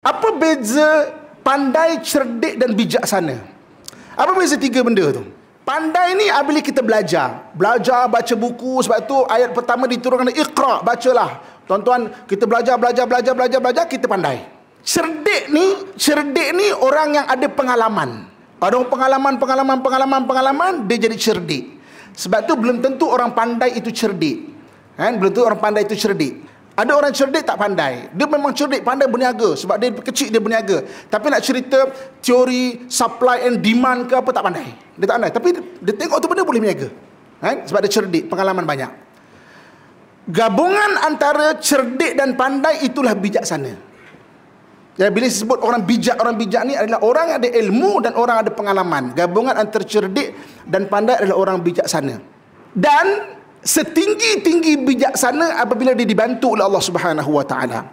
Apa beza pandai, cerdik dan bijaksana? Apa beza tiga benda tu? Pandai ni apabila kita belajar. Belajar, baca buku. Sebab tu ayat pertama diturunkan dengan ikhra. Bacalah. Tuan-tuan, kita belajar, belajar, belajar, belajar, belajar. Kita pandai. Cerdik ni, cerdik ni orang yang ada pengalaman. Ada pengalaman, pengalaman, pengalaman, pengalaman. Dia jadi cerdik. Sebab tu belum tentu orang pandai itu cerdik. Kan? Belum tentu orang pandai itu cerdik. Ada orang cerdik tak pandai. Dia memang cerdik pandai berniaga sebab dia kecil dia berniaga. Tapi nak cerita teori supply and demand ke apa tak pandai. Dia tak pandai. Tapi dia, dia tengok tu benda boleh berniaga. Kan? Sebab dia cerdik, pengalaman banyak. Gabungan antara cerdik dan pandai itulah bijaksana. Ya, bila disebut orang bijak, orang bijak ni adalah orang yang ada ilmu dan orang ada pengalaman. Gabungan antara cerdik dan pandai adalah orang bijaksana. Dan setinggi-tinggi bijaksana apabila dia dibantu oleh Allah Subhanahu wa taala